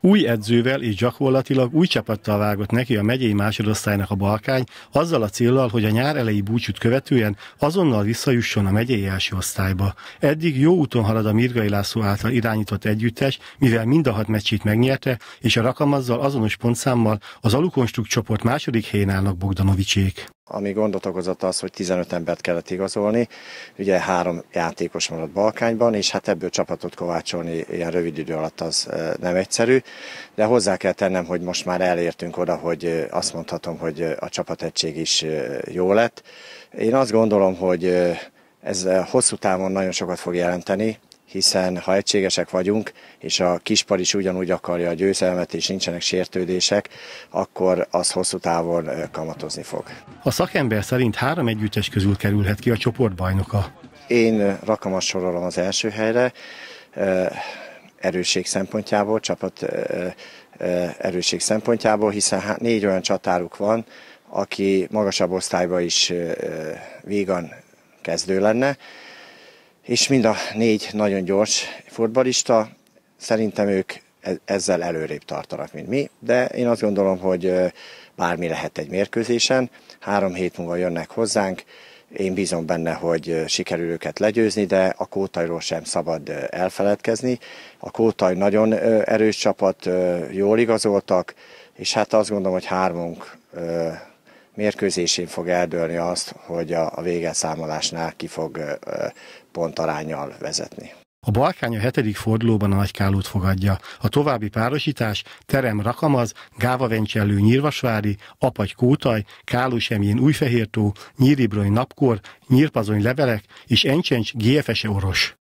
Új edzővel és gyakorlatilag új csapattal vágott neki a megyei másodosztálynak a Balkány, azzal a célral, hogy a nyár elejé búcsút követően azonnal visszajusson a megyei első osztályba. Eddig jó úton halad a Mirgai László által irányított együttes, mivel mind a hat meccsét megnyerte, és a rakamazzal azonos pontszámmal az alukonstrukt csoport második helyén állnak Bogdanovicsék. Ami gondot okozott az, hogy 15 embert kellett igazolni, ugye három játékos maradt Balkányban, és hát ebből csapatot kovácsolni ilyen rövid idő alatt az eh, nem egyszerű, de hozzá kell tennem, hogy most már elértünk oda, hogy eh, azt mondhatom, hogy eh, a csapategység is jó lett. Én azt gondolom, hogy ez hosszú távon nagyon sokat fog jelenteni, hiszen ha egységesek vagyunk, és a kispar is ugyanúgy akarja a győzelmet, és nincsenek sértődések, akkor az hosszú távon kamatozni fog. A szakember szerint három együttes közül kerülhet ki a csoportbajnoka. Én rakamas sorolom az első helyre, erősség szempontjából, csapat erősség szempontjából, hiszen négy olyan csatáruk van, aki magasabb osztályba is vígan kezdő lenne, és mind a négy nagyon gyors futbalista, szerintem ők e- ezzel előrébb tartanak, mint mi, de én azt gondolom, hogy bármi lehet egy mérkőzésen, három hét múlva jönnek hozzánk, én bízom benne, hogy sikerül őket legyőzni, de a Kótajról sem szabad elfeledkezni. A Kótaj nagyon erős csapat, jól igazoltak, és hát azt gondolom, hogy hármunk mérkőzésén fog eldőlni azt, hogy a, a végelszámolásnál ki fog pontarányjal vezetni. A Balkány a hetedik fordulóban a Nagykálót fogadja. A további párosítás Terem Rakamaz, Gáva Vencsellő Nyírvasvári, Apagy Kótaj, Kálus Emjén Újfehértó, Nyíribrony Napkor, Nyírpazony Levelek és Encsencs GFS e Oros.